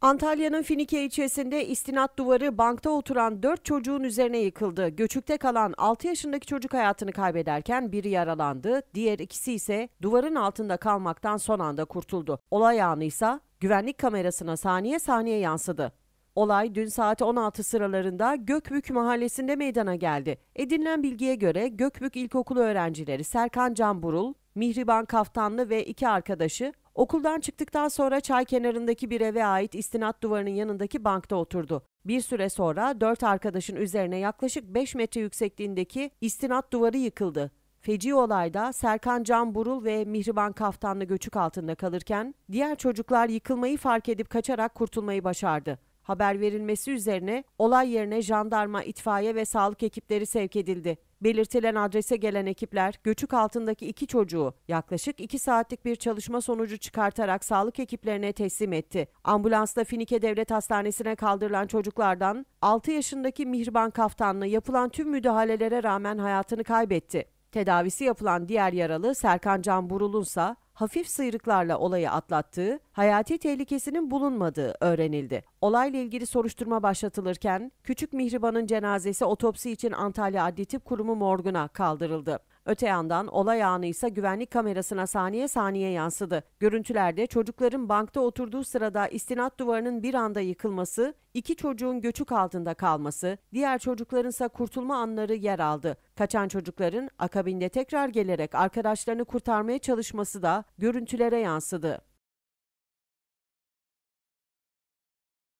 Antalya'nın Finike ilçesinde istinat duvarı bankta oturan 4 çocuğun üzerine yıkıldı. Göçükte kalan 6 yaşındaki çocuk hayatını kaybederken biri yaralandı, diğer ikisi ise duvarın altında kalmaktan son anda kurtuldu. Olay anı ise güvenlik kamerasına saniye saniye yansıdı. Olay dün saat 16 sıralarında Gökbük mahallesinde meydana geldi. Edinilen bilgiye göre Gökbük İlkokulu öğrencileri Serkan Can Mihriban Kaftanlı ve iki arkadaşı Okuldan çıktıktan sonra çay kenarındaki bir eve ait istinat duvarının yanındaki bankta oturdu. Bir süre sonra dört arkadaşın üzerine yaklaşık 5 metre yüksekliğindeki istinat duvarı yıkıldı. Feci olayda Serkan Can Burul ve Mihriban Kaftanlı göçük altında kalırken diğer çocuklar yıkılmayı fark edip kaçarak kurtulmayı başardı. Haber verilmesi üzerine olay yerine jandarma, itfaiye ve sağlık ekipleri sevk edildi. Belirtilen adrese gelen ekipler göçük altındaki iki çocuğu yaklaşık iki saatlik bir çalışma sonucu çıkartarak sağlık ekiplerine teslim etti. Ambulansla Finike Devlet Hastanesi'ne kaldırılan çocuklardan 6 yaşındaki Mihriban Kaftanlı yapılan tüm müdahalelere rağmen hayatını kaybetti. Tedavisi yapılan diğer yaralı Serkan Can Burul'unsa hafif sıyrıklarla olayı atlattığı, hayati tehlikesinin bulunmadığı öğrenildi. Olayla ilgili soruşturma başlatılırken Küçük Mihriban'ın cenazesi otopsi için Antalya Adli Tıp Kurumu morguna kaldırıldı. Öte yandan olay anı ise güvenlik kamerasına saniye saniye yansıdı. Görüntülerde çocukların bankta oturduğu sırada istinat duvarının bir anda yıkılması, iki çocuğun göçük altında kalması, diğer çocukların ise kurtulma anları yer aldı. Kaçan çocukların akabinde tekrar gelerek arkadaşlarını kurtarmaya çalışması da görüntülere yansıdı.